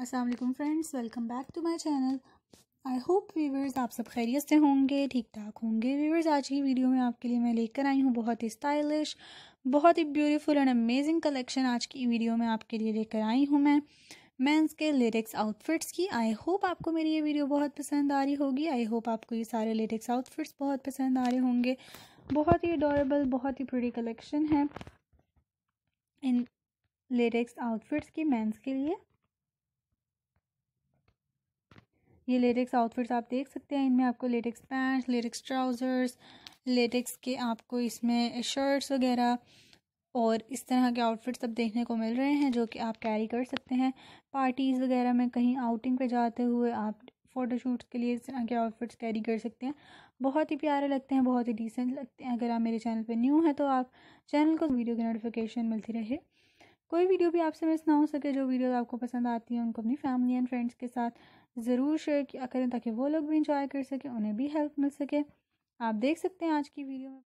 Aslam friends welcome back to my channel I hope viewers आप सब खैरियत से होंगे ठीक ठाक होंगे वीवर्स आज की वीडियो में आपके लिए मैं लेकर आई हूँ बहुत ही स्टाइलिश बहुत ही ब्यूटीफुल एंड अमेजिंग कलेक्शन आज की वीडियो में आपके लिए लेकर आई हूँ मैं मैंस के लेटेक्स आउटफिट्स की आई होप आपको मेरी ये वीडियो बहुत पसंद आ रही होगी आई होप आपको ये सारे लेटेक्स आउटफिट्स बहुत पसंद आ रहे होंगे बहुत ही अडोरेबल बहुत ही प्रिटी कलेक्शन है इन लेटेक्स आउटफिट्स की मैंस के लिए ये लेटेक्स आउटफिट्स आप देख सकते हैं इनमें आपको latex pants latex trousers latex के आपको इसमें शर्ट्स वगैरह और इस तरह के आउटफिट्स अब देखने को मिल रहे हैं जो कि आप कैरी कर सकते हैं पार्टीज़ वगैरह में कहीं आउटिंग पे जाते हुए आप फ़ोटोशूट्स के लिए इस तरह के आउटफिट्स कैरी कर सकते हैं बहुत ही प्यारे लगते हैं बहुत ही डिसेंट लगते हैं अगर आप मेरे चैनल पर न्यू हैं तो आप चैनल को वीडियो की नोटिफिकेशन मिलती रहे कोई वीडियो भी आपसे मिस ना हो सके जो वीडियो आपको पसंद आती हैं उनको अपनी फैमिली एंड फ्रेंड्स के साथ ज़रूर शेयर किया करें ताकि वो लोग भी इंजॉय कर सकें उन्हें भी हेल्प मिल सके आप देख सकते हैं आज की वीडियो में